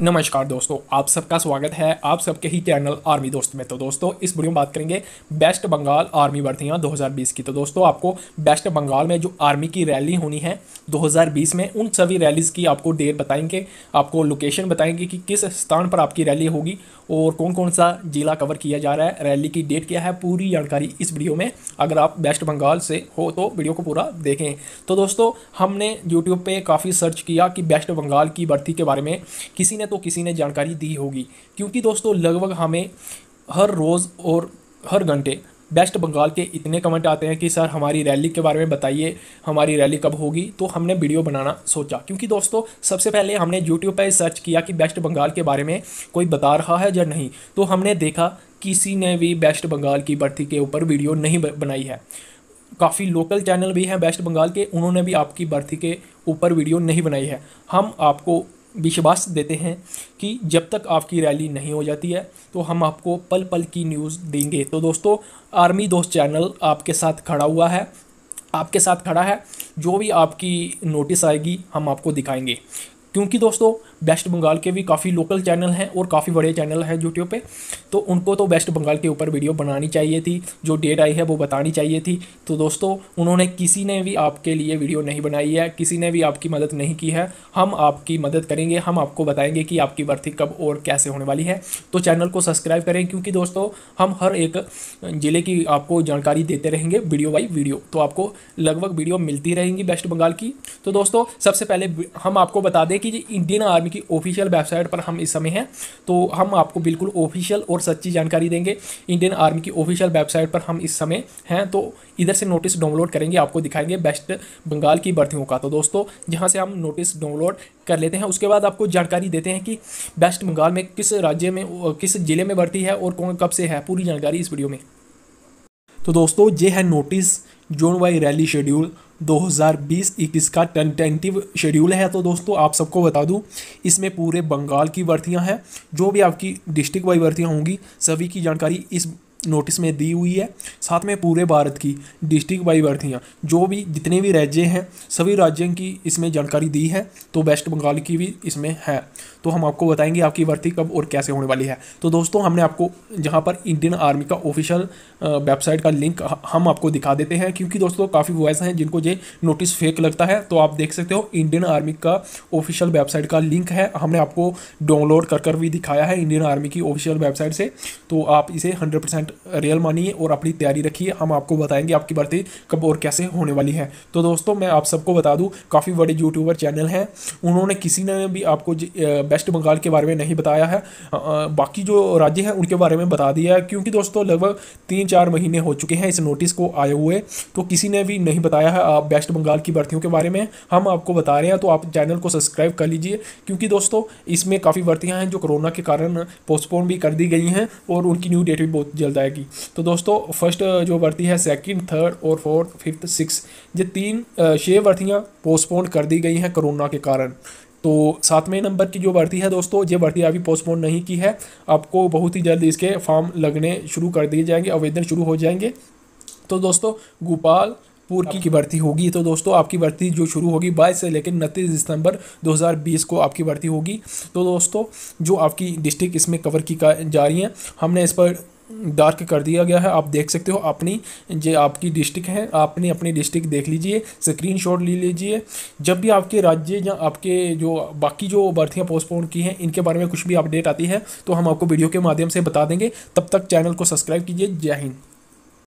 नमस्कार दोस्तों आप सबका स्वागत है आप सबके ही चैनल आर्मी दोस्त में तो दोस्तों इस वीडियो में बात करेंगे बेस्ट बंगाल आर्मी भर्तियाँ 2020 की तो दोस्तों आपको बेस्ट बंगाल में जो आर्मी की रैली होनी है 2020 में उन सभी रैलीज़ की आपको डेट बताएंगे आपको लोकेशन बताएंगे कि किस स्थान पर आपकी रैली होगी और कौन कौन सा जिला कवर किया जा रहा है रैली की डेट क्या है पूरी जानकारी इस वीडियो में अगर आप वेस्ट बंगाल से हो तो वीडियो को पूरा देखें तो दोस्तों हमने यूट्यूब पे काफ़ी सर्च किया कि वेस्ट बंगाल की भर्ती के बारे में किसी ने तो किसी ने जानकारी दी होगी क्योंकि दोस्तों लगभग हमें हर रोज़ और हर घंटे वेस्ट बंगाल के इतने कमेंट आते हैं कि सर हमारी रैली के बारे में बताइए हमारी रैली कब होगी तो हमने वीडियो बनाना सोचा क्योंकि दोस्तों सबसे पहले हमने यूट्यूब पर सर्च किया कि वेस्ट बंगाल के बारे में कोई बता रहा है या नहीं तो हमने देखा किसी ने भी वेस्ट बंगाल की भर्ती के ऊपर वीडियो नहीं बनाई है काफ़ी लोकल चैनल भी हैं वेस्ट बंगाल के उन्होंने भी आपकी भर्ती के ऊपर वीडियो नहीं बनाई है हम आपको विश्वास देते हैं कि जब तक आपकी रैली नहीं हो जाती है तो हम आपको पल पल की न्यूज़ देंगे तो दोस्तों आर्मी दोस्त चैनल आपके साथ खड़ा हुआ है आपके साथ खड़ा है जो भी आपकी नोटिस आएगी हम आपको दिखाएंगे क्योंकि दोस्तों वेस्ट बंगाल के भी काफ़ी लोकल चैनल हैं और काफ़ी बड़े चैनल हैं यूट्यूब पे तो उनको तो वेस्ट बंगाल के ऊपर वीडियो बनानी चाहिए थी जो डेट आई है वो बतानी चाहिए थी तो दोस्तों उन्होंने किसी ने भी आपके लिए वीडियो नहीं बनाई है किसी ने भी आपकी मदद नहीं की है हम आपकी मदद करेंगे हम आपको बताएंगे कि आपकी बर्थी कब और कैसे होने वाली है तो चैनल को सब्सक्राइब करें क्योंकि दोस्तों हम हर एक ज़िले की आपको जानकारी देते रहेंगे वीडियो बाई वीडियो तो आपको लगभग वीडियो मिलती रहेंगी वेस्ट बंगाल की तो दोस्तों सबसे पहले हम आपको बता दें कि इंडियन आर्मी यानी कि ऑफिशियल वेबसाइट पर हम इस समय हैं तो हम आपको बिल्कुल ऑफिशियल और सच्ची जानकारी देंगे इंडियन आर्मी की ऑफिशियल वेबसाइट पर हम इस समय हैं तो इधर से नोटिस डाउनलोड करेंगे आपको दिखाएंगे बेस्ट बंगाल की भर्तियों का तो दोस्तों यहाँ से हम नोटिस डाउनलोड कर लेते हैं उसके बाद आपको जानकारी देते हैं कि बेस्ट बंगाल में किस राज्य में किस ज़िले में भर्ती है और कौन कब से है पूरी जानकारी इस वीडियो में तो दोस्तों ये है notice zone Y rally schedule 2020 हज़ार का टेंटेंटिव शेड्यूल है तो दोस्तों आप सबको बता दूं इसमें पूरे बंगाल की भर्तियां हैं जो भी आपकी डिस्ट्रिक्ट वाइज भर्तियां होंगी सभी की जानकारी इस नोटिस में दी हुई है साथ में पूरे भारत की डिस्ट्रिक्ट बाई भर्तियाँ जो भी जितने भी राज्य हैं सभी राज्यों की इसमें जानकारी दी है तो वेस्ट बंगाल की भी इसमें है तो हम आपको बताएंगे आपकी भर्ती कब और कैसे होने वाली है तो दोस्तों हमने आपको जहाँ पर इंडियन आर्मी का ऑफिशियल वेबसाइट का लिंक हम आपको दिखा देते हैं क्योंकि दोस्तों काफ़ी वॉयस हैं जिनको ये नोटिस फेक लगता है तो आप देख सकते हो इंडियन आर्मी का ऑफिशियल वेबसाइट का लिंक है हमने आपको डाउनलोड कर कर भी दिखाया है इंडियन आर्मी की ऑफिशियल वेबसाइट से तो आप इसे हंड्रेड परसेंट रियल मानिए और अपनी तैयारी रखिए हम आपको बताएंगे आपकी भर्ती कब और कैसे होने वाली है तो दोस्तों मैं आप सबको बता दूँ काफ़ी बड़े यूट्यूबर चैनल हैं उन्होंने किसी ने भी आपको वेस्ट बंगाल के बारे में नहीं बताया है बाकी जो राज्य हैं उनके बारे में बता दिया है क्योंकि दोस्तों लगभग तीन चार महीने हो चुके हैं इस नोटिस को आए हुए तो किसी ने भी नहीं बताया है आप वेस्ट बंगाल की भर्तियों के बारे में हम आपको बता रहे हैं तो आप चैनल को सब्सक्राइब कर लीजिए क्योंकि दोस्तों इसमें काफ़ी भर्तियाँ हैं जो कोरोना के कारण पोस्टपोन भी कर दी गई हैं और उनकी न्यू डेट भी बहुत जल्द आई जाएगी तो दोस्तों फर्स्ट जो भर्ती है सेकंड थर्ड और फोर्थ फिफ्थ सिक्स ये तीन छः भर्तियाँ पोस्टपोन कर दी गई हैं कोरोना के कारण तो सातवें नंबर की जो भर्ती है दोस्तों ये भर्ती अभी पोस्टपोन नहीं की है आपको बहुत ही जल्द इसके फॉर्म लगने शुरू कर दिए जाएंगे आवेदन शुरू हो जाएंगे तो दोस्तों गोपाल पूर्व की भर्ती होगी तो दोस्तों आपकी भर्ती जो शुरू होगी बाईस से लेकिन उनतीस दिसंबर 2020 को आपकी भर्ती होगी तो दोस्तों जो आपकी डिस्ट्रिक्ट इसमें कवर की जा रही हैं हमने इस पर डार्क कर दिया गया है आप देख सकते हो अपनी जो आपकी डिस्ट्रिक्ट है आपने अपनी डिस्ट्रिक्ट देख लीजिए स्क्रीन शॉट ले लीजिए जब भी आपके राज्य या आपके जो बाकी जो भर्तियाँ पोस्टपोन की हैं इनके बारे में कुछ भी अपडेट आती है तो हम आपको वीडियो के माध्यम से बता देंगे तब तक चैनल को सब्सक्राइब कीजिए जय हिंद